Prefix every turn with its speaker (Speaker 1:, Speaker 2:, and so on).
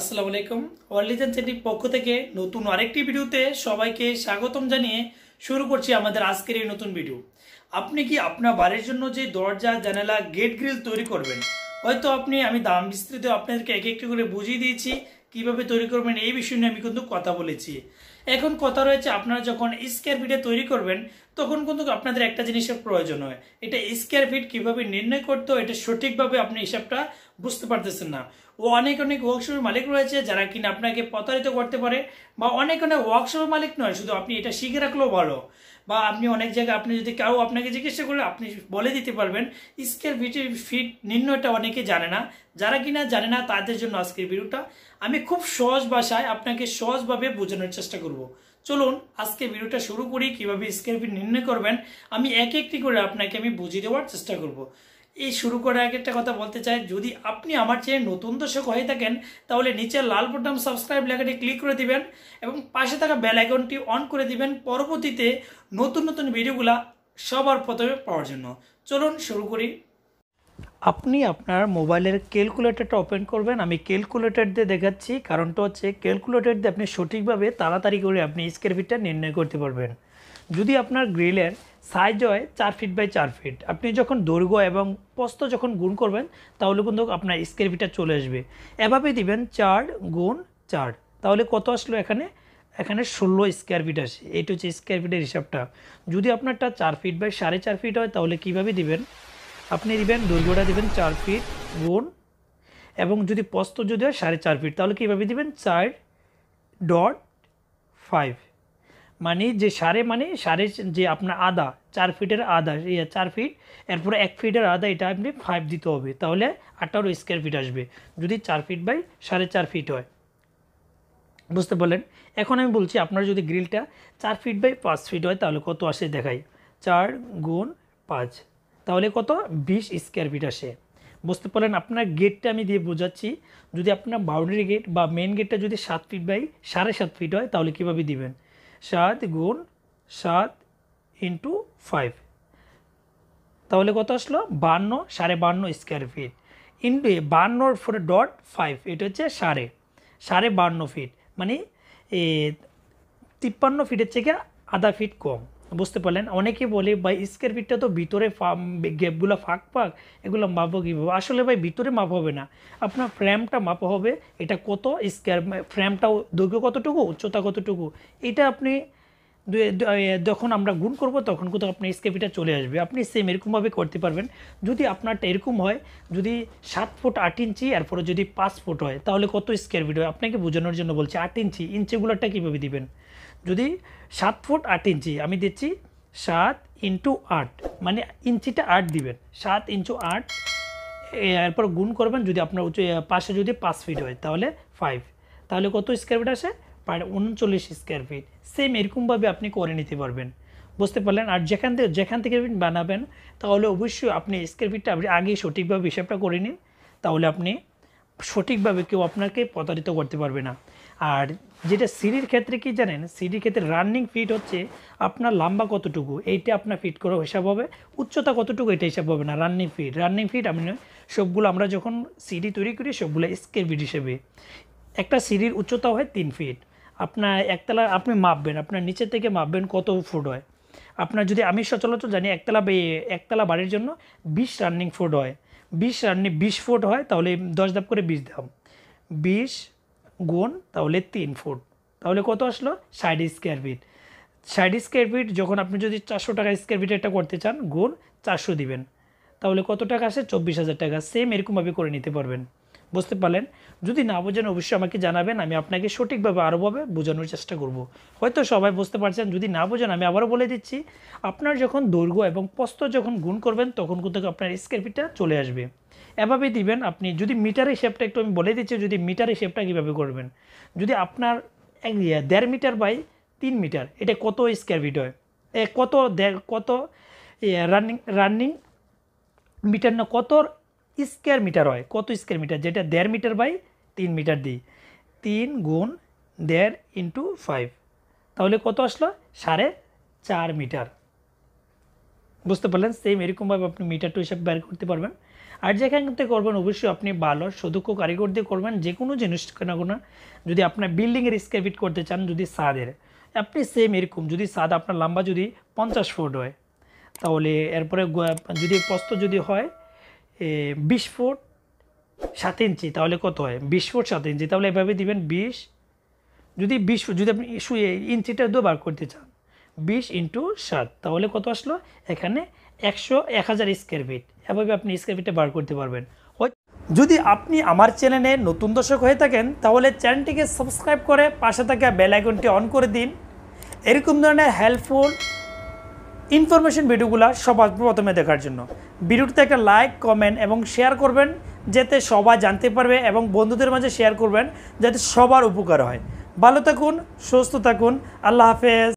Speaker 1: আসসালামু আলাইকুম লিজেন্ড সেন্টির পক্ষ থেকে নতুন আরেকটি ভিডিওতে সবাইকে স্বাগতম জানিয়ে শুরু করছি আমাদের আজকের এই নতুন ভিডিও আপনি কি আপনার বাড়ির জন্য যে দরজা জানালা গেট গ্রিল তৈরি করবেন হয়তো আপনি আমি দাম বিস্তৃত আপনাদেরকে এক একটি করে বুঝিয়ে দিয়েছি কিভাবে তৈরি করবেন এই বিষয় নিয়ে আমি কিন্তু কথা বলেছি এখন কথা রয়েছে আপনারা যখন স্কোয়ার ফিটে তৈরি করবেন তখন কিন্তু আপনাদের একটা জিনিসের প্রয়োজন হয় এটা স্কোয়ার ফিট কীভাবে নির্ণয় করতে এটা সঠিকভাবে আপনি হিসাবটা বুঝতে পারতেছেন না ও অনেক অনেক ওয়ার্কশপের মালিক রয়েছে যারা কিনা আপনাকে প্রতারিত করতে পারে বা অনেক অনেক ওয়ার্কশপের মালিক নয় শুধু আপনি এটা শিখে রাখলেও ভালো বা আপনি অনেক জায়গায় আপনি যদি কেউ আপনাকে জিজ্ঞাসা করলে আপনি বলে দিতে পারবেন স্কেল ফিটের ফিট নির্ণয়টা অনেকে জানে না যারা কিনা জানে না তাদের জন্য আজকের ভিডিওটা আমি খুব সহজ ভাষায় আপনাকে সহজভাবে বোঝানোর চেষ্টা করব চলুন আজকে ভিডিওটা শুরু করি কিভাবে ফিট নির্ণয় করবেন আমি এক একটি করে আপনাকে আমি বুঝিয়ে দেওয়ার চেষ্টা করব। এই শুরু করার আগে একটা কথা বলতে চাই যদি আপনি আমার চেয়ে নতুন দর্শক হয়ে থাকেন তাহলে নিচে লাল বোটাম সাবস্ক্রাইব লেখাটি ক্লিক করে দিবেন এবং পাশে থাকা বেল আইকনটি অন করে দিবেন পরবর্তীতে নতুন নতুন ভিডিওগুলা সবার প্রথমে পাওয়ার জন্য চলুন শুরু করি আপনি আপনার মোবাইলের ক্যালকুলেটরটা ওপেন করবেন আমি ক্যালকুলেটর দিয়ে দেখাচ্ছি কারণটা হচ্ছে ক্যালকুলেটর দিয়ে আপনি সঠিকভাবে তাড়াতাড়ি করে আপনি স্কোয়ার ফিটটা নির্ণয় করতে পারবেন যদি আপনার গ্রিলের সাইজ হয় চার ফিট বাই চার ফিট আপনি যখন দৈর্ঘ্য এবং প্রস্ত যখন গুণ করবেন তাহলে কিন্তু আপনার স্কোয়ার ফিটটা চলে আসবে এভাবে দিবেন চার গুণ চার তাহলে কত আসলো এখানে এখানে ষোলো স্কোয়ার ফিট আসে এইটা হচ্ছে স্কোয়ার ফিটের হিসাবটা যদি আপনারটা চার ফিট বাই সাড়ে চার ফিট হয় তাহলে কীভাবে দিবেন আপনি দিবেন দৈর্ঘ্যটা দেবেন চার ফিট গুণ এবং যদি প্রস্ত যদি হয় সাড়ে চার ফিট তাহলে কীভাবে দিবেন চার ডট ফাইভ মানে যে সাড়ে মানে সাড়ে যে আপনার আদা চার ফিটের আদা চার ফিট এরপরে এক ফিটের আদা এটা আপনি ফাইভ দিতে হবে তাহলে আঠারো স্কোয়ার ফিট আসবে যদি চার ফিট বাই সাড়ে চার ফিট হয় বুঝতে পারলেন এখন আমি বলছি আপনার যদি গ্রিলটা চার ফিট বাই পাঁচ ফিট হয় তাহলে কত আসে দেখাই চার গুণ পাঁচ তাহলে কত বিশ স্কোয়ার ফিট আসে বুঝতে পারলেন আপনার গেটটা আমি দিয়ে বোঝাচ্ছি যদি আপনার বাউন্ডারি গেট বা মেন গেটটা যদি সাত ফিট বাই সাড়ে সাত ফিট হয় তাহলে কীভাবে দিবেন সাত গুণ সাত ইন্টু ফাইভ তাহলে কত আসলো বান্ন সাড়ে বান্ন স্কোয়ার ফিট ইন্টু বান্ন ফোরে ডট ফাইভ এটা হচ্ছে সাড়ে সাড়ে বান্ন ফিট মানে তিপ্পান্ন ফিটের থেকে আধা ফিট কম বুঝতে পারলেন অনেকে বলে ভাই স্কোয়ার ফিটটা তো ভিতরে গ্যাপগুলো ফাঁক ফাঁক এগুলো মাপবো কীভাবে আসলে ভাই ভিতরে মাপ হবে না আপনার ফ্রেমটা মাপ হবে এটা কত স্কোয়ার ফ্রেমটাও দৈর্ঘ্য কতটুকু উচ্চতা কতটুকু এটা আপনি যখন আমরা গুণ করব তখন কোথাও আপনার ফিটটা চলে আসবে আপনি সেম এরকমভাবে করতে পারবেন যদি আপনারটা এরকম হয় যদি সাত ফুট আট ইঞ্চি এরপরে যদি পাঁচ ফুট হয় তাহলে কত স্কোয়ার ফিট হয় আপনাকে বোঝানোর জন্য বলছি আট ইঞ্চি ইঞ্চিগুলোটা কীভাবে দিবেন যদি সাত ফুট আট ইঞ্চি আমি দিচ্ছি সাত ইন্টু আট মানে ইঞ্চিটা আট দিবেন সাত ইঞ্চু আট এরপর গুণ করবেন যদি আপনার উঁচু পাশে যদি পাঁচ ফিট হয় তাহলে ফাইভ তাহলে কত স্কোয়ার ফিট আসে পার উনচল্লিশ স্কোয়ার ফিট সেম এরকমভাবে আপনি করে নিতে পারবেন বুঝতে পারলেন আর যেখান থেকে যেখান থেকে বানাবেন তাহলে অবশ্যই আপনি স্কোয়ার ফিটটা আপনি সঠিকভাবে হিসাবটা করে নিন তাহলে আপনি সঠিকভাবে কেউ আপনাকে প্রতারিত করতে পারবে না আর যেটা সিডির ক্ষেত্রে কি জানেন সিডির ক্ষেত্রে রানিং ফিট হচ্ছে আপনার লম্বা কতটুকু এইটা আপনার ফিট করা হিসাব হবে উচ্চতা কতটুকু এটা হিসাব হবে না রানিং ফিট রানিং ফিট আমি সবগুলো আমরা যখন সিডি তৈরি করি সবগুলো স্কেল ফিট হিসেবে একটা সিডির উচ্চতা হয় তিন ফিট আপনার একতলা আপনি মাপবেন আপনার নিচের থেকে মাপবেন কত ফুট হয় আপনার যদি আমি সচরাচর জানি একতলা একতলা বাড়ির জন্য বিশ রানিং ফুট হয় বিশ আর বিশ ফুট হয় তাহলে দশ ধাপ করে বিশ ধাপ বিশ গুণ তাহলে তিন ফুট তাহলে কত আসলো ষাট স্কোয়ার ফিট ষাট স্কোয়ার ফিট যখন আপনি যদি চারশো টাকা স্কোয়ার ফিট একটা করতে চান গুণ চারশো দিবেন তাহলে কত টাকা আসে চব্বিশ হাজার টাকা সেম এরকমভাবে করে নিতে পারবেন বুঝতে পারলেন যদি না বোঝেন অবশ্যই আমাকে জানাবেন আমি আপনাকে সঠিকভাবে আরোভাবে বোঝানোর চেষ্টা করব। হয়তো সবাই বুঝতে পারছেন যদি না বোঝেন আমি আবারও বলে দিচ্ছি আপনার যখন দৈর্ঘ্য এবং প্রস্ত যখন গুণ করবেন তখন কিন্তু আপনার স্কোয়ার ফিটটা চলে আসবে এভাবে দিবেন আপনি যদি মিটারের শেপটা একটু আমি বলে দিচ্ছি যদি মিটারের শেপটা কীভাবে করবেন যদি আপনার দেড় মিটার বাই তিন মিটার এটা কত স্কোয়ার ফিট হয় কত কত রানিং রানিং মিটার না কত স্কোয়ার মিটার হয় কত স্কোয়ার মিটার যেটা দেড় মিটার বাই তিন মিটার দিই তিন গুণ দেড় ইন্টু ফাইভ তাহলে কত আসলো সাড়ে চার মিটার বুঝতে পারলেন সেম এরকমভাবে আপনি মিটার টু হিসাবে বের করতে পারবেন আর যেখান থেকে করবেন অবশ্যই আপনি ভালো সদক্ষ কারিগর দিয়ে করবেন যে কোনো জিনিস কেনা কোনো যদি আপনার বিল্ডিংয়ের স্কোয়ার ফিট করতে চান যদি সাদের আপনি সেম এরকম যদি সাদ আপনার লম্বা যদি পঞ্চাশ ফুট হয় তাহলে এরপরে যদি প্রস্ত যদি হয় বিশ ফুট সাত ইঞ্চি তাহলে কত হয় বিশ ফুট সাত ইঞ্চি তাহলে এভাবে দিবেন বিশ যদি বিশ ফুট যদি আপনি শুয়ে ইঞ্চিটা দুবার বার করতে চান বিশ ইন্টু সাত তাহলে কত আসলো এখানে একশো এক হাজার স্কোয়ার ফিট এভাবে আপনি স্কোয়ার ফিটটা বার করতে পারবেন যদি আপনি আমার চ্যানেলে নতুন দর্শক হয়ে থাকেন তাহলে চ্যানেলটিকে সাবস্ক্রাইব করে পাশে থাকা বেল আইকনটি অন করে দিন এরকম ধরনের হেল্পফুল ইনফরমেশন ভিডিওগুলো সবার প্রথমে দেখার জন্য ভিডিওটিতে একটা লাইক কমেন্ট এবং শেয়ার করবেন যাতে সবাই জানতে পারবে এবং বন্ধুদের মাঝে শেয়ার করবেন যাতে সবার উপকার হয় ভালো থাকুন সুস্থ থাকুন আল্লাহ হাফেজ